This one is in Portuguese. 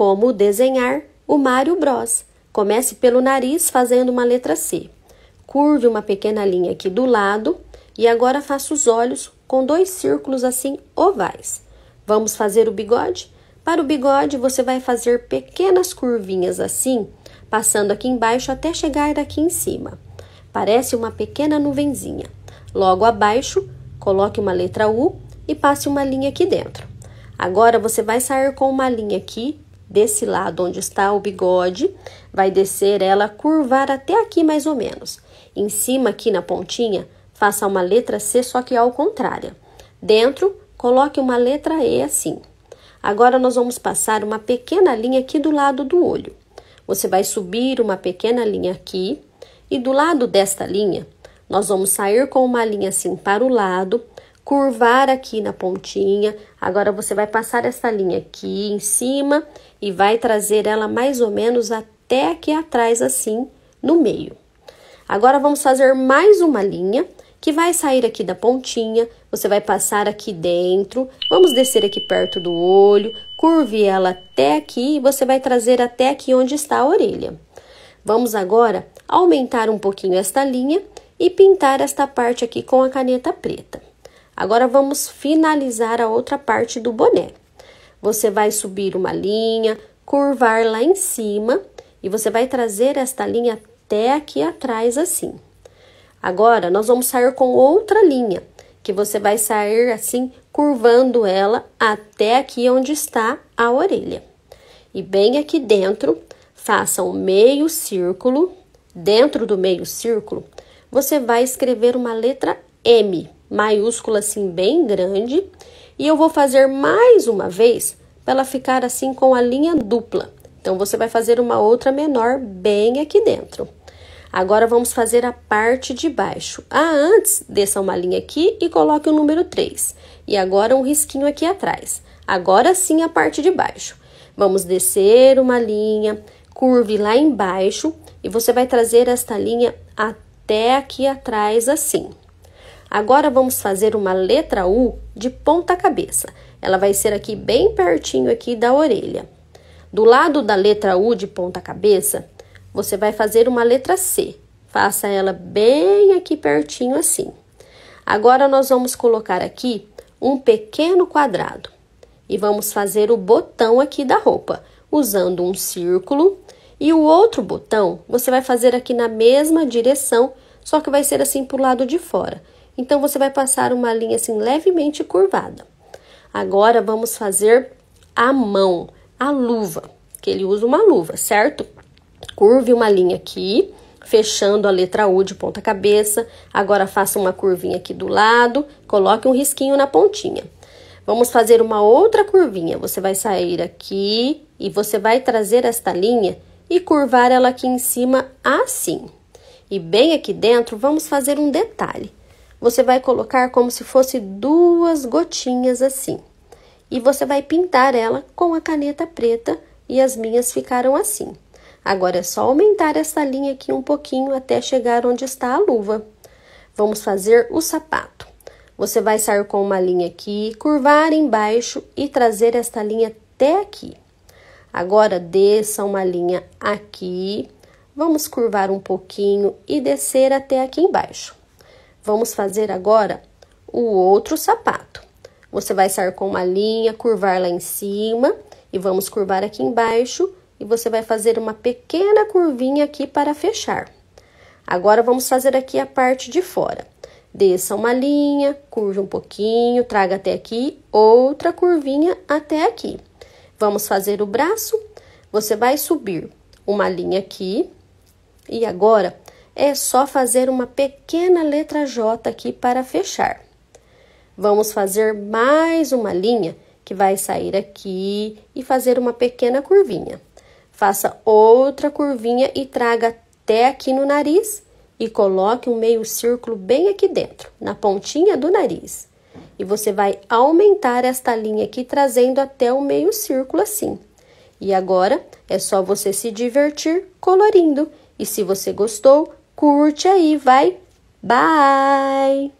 como desenhar o Mario Bros. Comece pelo nariz fazendo uma letra C. Curve uma pequena linha aqui do lado e agora faça os olhos com dois círculos assim ovais. Vamos fazer o bigode? Para o bigode, você vai fazer pequenas curvinhas assim, passando aqui embaixo até chegar aqui em cima. Parece uma pequena nuvenzinha. Logo abaixo, coloque uma letra U e passe uma linha aqui dentro. Agora, você vai sair com uma linha aqui desse lado onde está o bigode, vai descer ela, curvar até aqui mais ou menos. Em cima, aqui na pontinha, faça uma letra C, só que ao contrário. Dentro, coloque uma letra E assim. Agora, nós vamos passar uma pequena linha aqui do lado do olho. Você vai subir uma pequena linha aqui e do lado desta linha, nós vamos sair com uma linha assim para o lado, curvar aqui na pontinha. Agora você vai passar essa linha aqui em cima e vai trazer ela mais ou menos até aqui atrás, assim, no meio. Agora vamos fazer mais uma linha que vai sair aqui da pontinha, você vai passar aqui dentro, vamos descer aqui perto do olho, curve ela até aqui e você vai trazer até aqui onde está a orelha. Vamos agora aumentar um pouquinho esta linha e pintar esta parte aqui com a caneta preta. Agora vamos finalizar a outra parte do boné. Você vai subir uma linha, curvar lá em cima e você vai trazer esta linha até aqui atrás assim. Agora, nós vamos sair com outra linha, que você vai sair assim, curvando ela até aqui onde está a orelha. E bem aqui dentro, faça um meio círculo. Dentro do meio círculo, você vai escrever uma letra M maiúscula assim bem grande, e eu vou fazer mais uma vez para ela ficar assim com a linha dupla. Então você vai fazer uma outra menor bem aqui dentro. Agora vamos fazer a parte de baixo. Ah, antes, desça uma linha aqui e coloque o número 3. E agora um risquinho aqui atrás. Agora sim a parte de baixo. Vamos descer uma linha, curve lá embaixo e você vai trazer esta linha até aqui atrás assim. Agora vamos fazer uma letra U de ponta cabeça. Ela vai ser aqui bem pertinho aqui da orelha. Do lado da letra U de ponta cabeça, você vai fazer uma letra C. Faça ela bem aqui pertinho assim. Agora nós vamos colocar aqui um pequeno quadrado e vamos fazer o botão aqui da roupa, usando um círculo e o outro botão você vai fazer aqui na mesma direção, só que vai ser assim pro lado de fora. Então você vai passar uma linha assim levemente curvada. Agora vamos fazer a mão, a luva, que ele usa uma luva, certo? Curve uma linha aqui, fechando a letra U de ponta cabeça. Agora faça uma curvinha aqui do lado, coloque um risquinho na pontinha. Vamos fazer uma outra curvinha. Você vai sair aqui e você vai trazer esta linha e curvar ela aqui em cima assim. E bem aqui dentro, vamos fazer um detalhe. Você vai colocar como se fosse duas gotinhas assim. E você vai pintar ela com a caneta preta e as minhas ficaram assim. Agora é só aumentar essa linha aqui um pouquinho até chegar onde está a luva. Vamos fazer o sapato. Você vai sair com uma linha aqui, curvar embaixo e trazer esta linha até aqui. Agora, desça uma linha aqui, vamos curvar um pouquinho e descer até aqui embaixo. Vamos fazer agora o outro sapato. Você vai sair com uma linha, curvar lá em cima e vamos curvar aqui embaixo e você vai fazer uma pequena curvinha aqui para fechar. Agora, vamos fazer aqui a parte de fora. Desça uma linha, curva um pouquinho, traga até aqui, outra curvinha até aqui. Vamos fazer o braço. Você vai subir uma linha aqui. E agora, é só fazer uma pequena letra J aqui para fechar. Vamos fazer mais uma linha que vai sair aqui e fazer uma pequena curvinha. Faça outra curvinha e traga até aqui no nariz e coloque um meio círculo bem aqui dentro, na pontinha do nariz. E você vai aumentar esta linha aqui, trazendo até o meio círculo assim. E agora é só você se divertir colorindo. E se você gostou, Curte aí, vai. Bye!